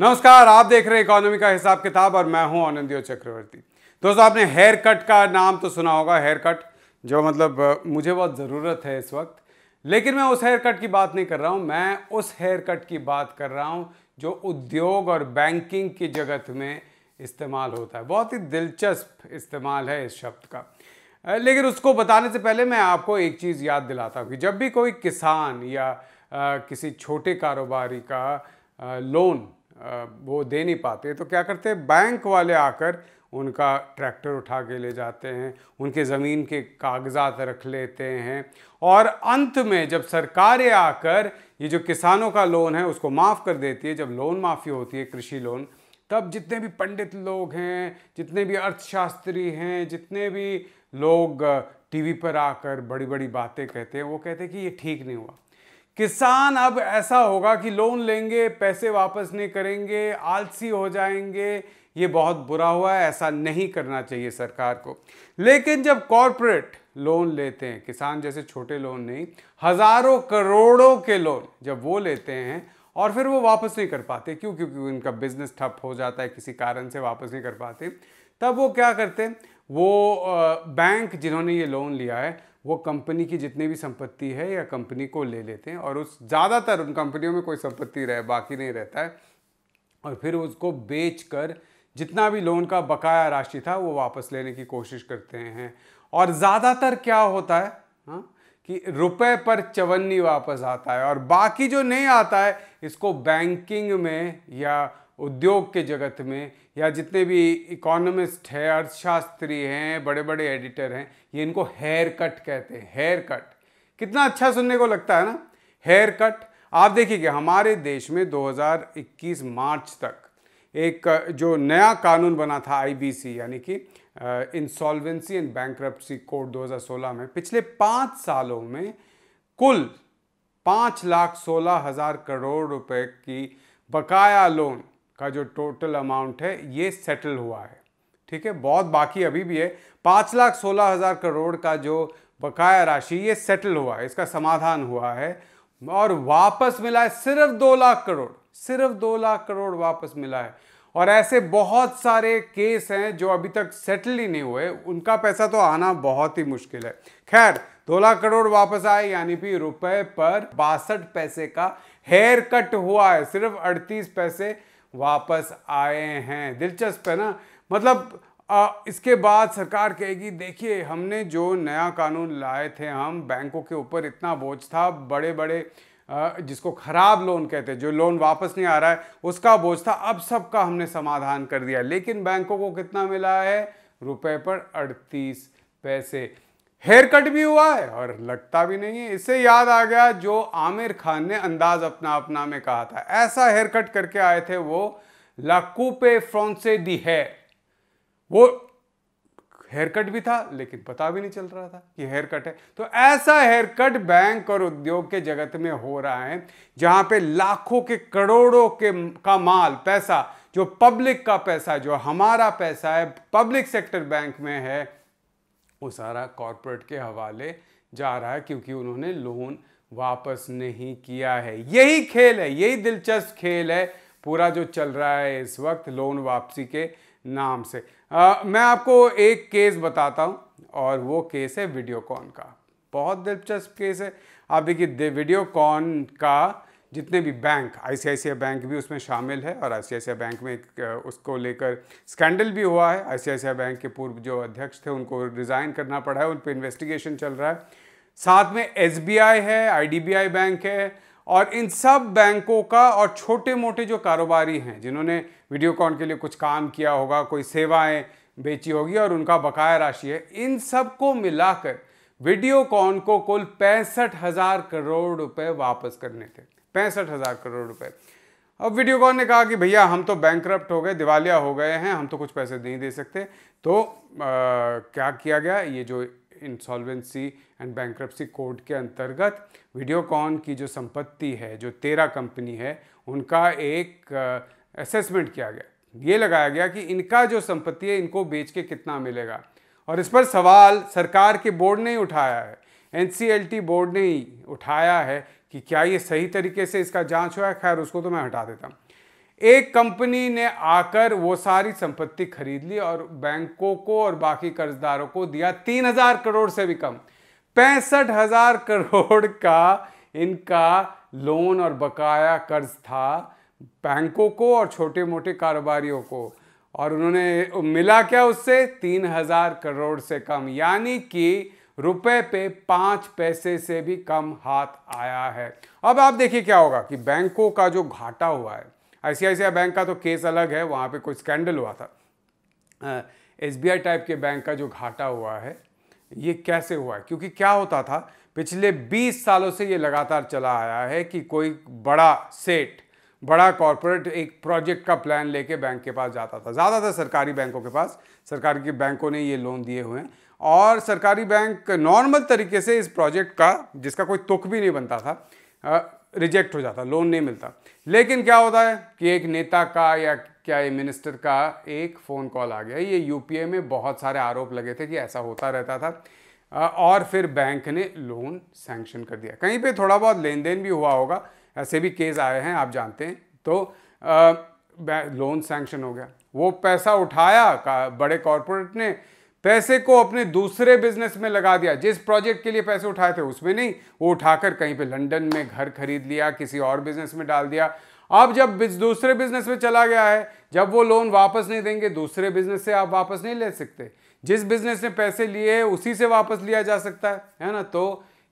नमस्कार आप देख रहे हैं इकोनॉमी का हिसाब किताब और मैं हूं आनंदियो चक्रवर्ती दोस्तों आपने हेयर कट का नाम तो सुना होगा हेयर कट जो मतलब मुझे बहुत ज़रूरत है इस वक्त लेकिन मैं उस हेयर कट की बात नहीं कर रहा हूँ मैं उस हेयर कट की बात कर रहा हूँ जो उद्योग और बैंकिंग की जगत में इस्तेमाल होता है बहुत ही दिलचस्प इस्तेमाल है इस शब्द का लेकिन उसको बताने से पहले मैं आपको एक चीज़ याद दिलाता हूँ कि जब भी कोई किसान या किसी छोटे कारोबारी का लोन वो दे नहीं पाते तो क्या करते बैंक वाले आकर उनका ट्रैक्टर उठा के ले जाते हैं उनके ज़मीन के कागजात रख लेते हैं और अंत में जब सरकारें आकर ये जो किसानों का लोन है उसको माफ़ कर देती है जब लोन माफ़ी होती है कृषि लोन तब जितने भी पंडित लोग हैं जितने भी अर्थशास्त्री हैं जितने भी लोग टीवी पर आकर बड़ी बड़ी बातें कहते हैं वो कहते हैं कि ये ठीक नहीं हुआ किसान अब ऐसा होगा कि लोन लेंगे पैसे वापस नहीं करेंगे आलसी हो जाएंगे ये बहुत बुरा हुआ है ऐसा नहीं करना चाहिए सरकार को लेकिन जब कॉरपोरेट लोन लेते हैं किसान जैसे छोटे लोन नहीं हज़ारों करोड़ों के लोन जब वो लेते हैं और फिर वो वापस नहीं कर पाते क्यों क्योंकि उनका बिजनेस ठप हो जाता है किसी कारण से वापस नहीं कर पाते तब वो क्या करते हैं वो बैंक जिन्होंने ये लोन लिया है वो कंपनी की जितनी भी संपत्ति है या कंपनी को ले लेते हैं और उस ज़्यादातर उन कंपनियों में कोई संपत्ति रहे बाकी नहीं रहता है और फिर उसको बेच कर जितना भी लोन का बकाया राशि था वो वापस लेने की कोशिश करते हैं और ज़्यादातर क्या होता है हा? कि रुपए पर चवन्नी वापस आता है और बाकी जो नहीं आता है इसको बैंकिंग में या उद्योग के जगत में या जितने भी इकोनॉमिस्ट हैं अर्थशास्त्री हैं बड़े बड़े एडिटर हैं ये इनको हेयर कट कहते हैं हेयर कट कितना अच्छा सुनने को लगता है ना हेयर कट आप देखिए कि हमारे देश में 2021 मार्च तक एक जो नया कानून बना था आईबीसी यानी कि इंसॉल्वेंसी एंड बैंक कोड 2016 में पिछले पाँच सालों में कुल पाँच लाख सोलह हज़ार करोड़ रुपए की बकाया लोन का जो टोटल अमाउंट है ये सेटल हुआ है ठीक है बहुत बाकी अभी भी है पाँच लाख सोलह हज़ार करोड़ का जो बकाया राशि ये सेटल हुआ है इसका समाधान हुआ है और वापस मिला है सिर्फ दो लाख करोड़ सिर्फ दो लाख करोड़ वापस मिला है और ऐसे बहुत सारे केस हैं जो अभी तक सेटल ही नहीं हुए उनका पैसा तो आना बहुत ही मुश्किल है खैर दो लाख करोड़ वापस आए यानी कि रुपए पर बासठ पैसे का हेयर कट हुआ है सिर्फ अड़तीस पैसे वापस आए हैं दिलचस्प है ना मतलब आ, इसके बाद सरकार कहेगी देखिए हमने जो नया कानून लाए थे हम बैंकों के ऊपर इतना बोझ था बड़े बड़े जिसको ख़राब लोन कहते हैं जो लोन वापस नहीं आ रहा है उसका बोझ था अब सबका हमने समाधान कर दिया लेकिन बैंकों को कितना मिला है रुपए पर अड़तीस पैसे हेयर कट भी हुआ है और लगता भी नहीं है इससे याद आ गया जो आमिर खान ने अंदाज अपना अपना में कहा था ऐसा हेयर कट करके आए थे वो लाकूपे फ्रॉन्से दी है वो हेयर कट भी था लेकिन पता भी नहीं चल रहा था कि हेयर कट है तो ऐसा हेयर कट बैंक और उद्योग के जगत में हो रहा है जहां पे लाखों के करोड़ों के का माल पैसा जो पब्लिक का पैसा जो हमारा पैसा है पब्लिक सेक्टर बैंक में है वो सारा कॉरपोरेट के हवाले जा रहा है क्योंकि उन्होंने लोन वापस नहीं किया है यही खेल है यही दिलचस्प खेल है पूरा जो चल रहा है इस वक्त लोन वापसी के नाम से आ, मैं आपको एक केस बताता हूँ और वो केस है वीडियोकॉन का बहुत दिलचस्प केस है आप देखिए वीडियोकॉन का जितने भी बैंक आई बैंक भी उसमें शामिल है और आई बैंक में उसको लेकर स्कैंडल भी हुआ है आई बैंक के पूर्व जो अध्यक्ष थे उनको रिज़ाइन करना पड़ा है उन पर इन्वेस्टिगेशन चल रहा है साथ में एस है आई बैंक है और इन सब बैंकों का और छोटे मोटे जो कारोबारी हैं जिन्होंने वीडियोकॉन के लिए कुछ काम किया होगा कोई सेवाएं बेची होगी और उनका बकाया राशि है इन सब को मिलाकर वीडियोकॉन को कुल पैंसठ हज़ार करोड़ रुपए वापस करने थे पैंसठ हज़ार करोड़ रुपए अब वीडियोकॉन ने कहा कि भैया हम तो बैंक हो गए दिवालिया हो गए हैं हम तो कुछ पैसे नहीं दे सकते तो आ, क्या किया गया ये जो इंसॉल्वेंसी एंड बैंक्रप्सी कोड के अंतर्गत वीडियोकॉन की जो संपत्ति है जो तेरह कंपनी है उनका एक असेसमेंट किया गया ये लगाया गया कि इनका जो संपत्ति है इनको बेच के कितना मिलेगा और इस पर सवाल सरकार के बोर्ड ने ही उठाया है एन बोर्ड ने ही उठाया है कि क्या ये सही तरीके से इसका जांच हुआ है खैर उसको तो मैं हटा देता हूँ एक कंपनी ने आकर वो सारी संपत्ति खरीद ली और बैंकों को और बाकी कर्जदारों को दिया तीन हजार करोड़ से भी कम पैंसठ हजार करोड़ का इनका लोन और बकाया कर्ज था बैंकों को और छोटे मोटे कारोबारियों को और उन्होंने मिला क्या उससे तीन हजार करोड़ से कम यानी कि रुपए पे पाँच पैसे से भी कम हाथ आया है अब आप देखिए क्या होगा कि बैंकों का जो घाटा हुआ है आई बैंक का तो केस अलग है वहाँ पे कोई स्कैंडल हुआ था एस टाइप के बैंक का जो घाटा हुआ है ये कैसे हुआ है क्योंकि क्या होता था पिछले 20 सालों से ये लगातार चला आया है कि कोई बड़ा सेठ बड़ा कॉरपोरेट एक प्रोजेक्ट का प्लान लेके बैंक के पास जाता था ज़्यादातर सरकारी बैंकों के पास सरकार के बैंकों ने ये लोन दिए हुए हैं और सरकारी बैंक नॉर्मल तरीके से इस प्रोजेक्ट का जिसका कोई तुख भी नहीं बनता था रिजेक्ट हो जाता लोन नहीं मिलता लेकिन क्या होता है कि एक नेता का या क्या ये मिनिस्टर का एक फ़ोन कॉल आ गया ये यूपीए में बहुत सारे आरोप लगे थे कि ऐसा होता रहता था और फिर बैंक ने लोन सैंक्शन कर दिया कहीं पे थोड़ा बहुत लेन देन भी हुआ होगा ऐसे भी केस आए हैं आप जानते हैं तो आ, लोन सैंक्शन हो गया वो पैसा उठाया बड़े कॉरपोरेट ने पैसे को अपने दूसरे बिजनेस में लगा दिया जिस प्रोजेक्ट के लिए पैसे उठाए थे उसमें नहीं वो उठाकर कहीं पे लंदन में घर खरीद लिया किसी और बिजनेस में डाल दिया अब जब दूसरे बिजनेस में चला गया है जब वो लोन वापस नहीं देंगे दूसरे बिजनेस से आप वापस नहीं ले सकते जिस बिजनेस ने पैसे लिए उसी से वापस लिया जा सकता है है ना तो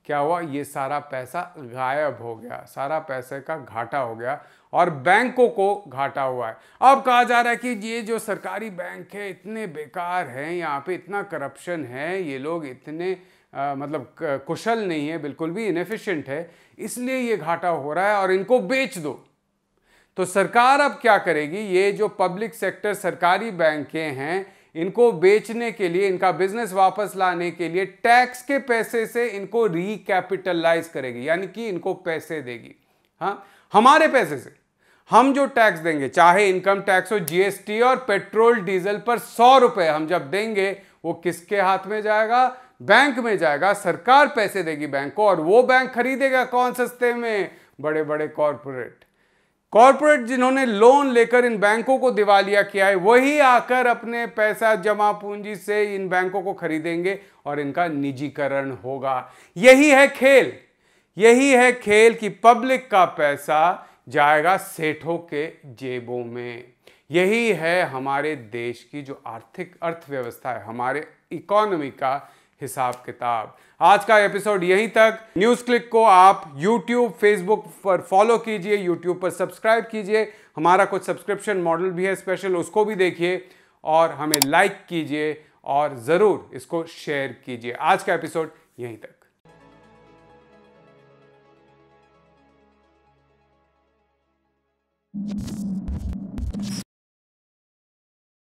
क्या हुआ ये सारा पैसा गायब हो गया सारा पैसे का घाटा हो गया और बैंकों को घाटा हुआ है अब कहा जा रहा है कि ये जो सरकारी बैंक है इतने बेकार हैं यहाँ पे इतना करप्शन है ये लोग इतने आ, मतलब कुशल नहीं है बिल्कुल भी इनफिशेंट है इसलिए ये घाटा हो रहा है और इनको बेच दो तो सरकार अब क्या करेगी ये जो पब्लिक सेक्टर सरकारी बैंकें हैं इनको बेचने के लिए इनका बिजनेस वापस लाने के लिए टैक्स के पैसे से इनको रिकैपिटलाइज करेगी यानी कि इनको पैसे देगी हाँ हमारे पैसे से हम जो टैक्स देंगे चाहे इनकम टैक्स हो जीएसटी और पेट्रोल डीजल पर सौ रुपए हम जब देंगे वो किसके हाथ में जाएगा बैंक में जाएगा सरकार पैसे देगी बैंक को और वो बैंक खरीदेगा कौन सस्ते में बड़े बड़े कॉरपोरेट कॉरपोरेट जिन्होंने लोन लेकर इन बैंकों को दिवालिया किया है वही आकर अपने पैसा जमा पूंजी से इन बैंकों को खरीदेंगे और इनका निजीकरण होगा यही है खेल यही है खेल की पब्लिक का पैसा जाएगा सेठों के जेबों में यही है हमारे देश की जो आर्थिक अर्थव्यवस्था है हमारे इकोनॉमी का हिसाब किताब आज का एपिसोड यहीं तक न्यूज़ क्लिक को आप यूट्यूब फेसबुक पर फॉलो कीजिए यूट्यूब पर सब्सक्राइब कीजिए हमारा कुछ सब्सक्रिप्शन मॉडल भी है स्पेशल उसको भी देखिए और हमें लाइक कीजिए और ज़रूर इसको शेयर कीजिए आज का एपिसोड यहीं तक you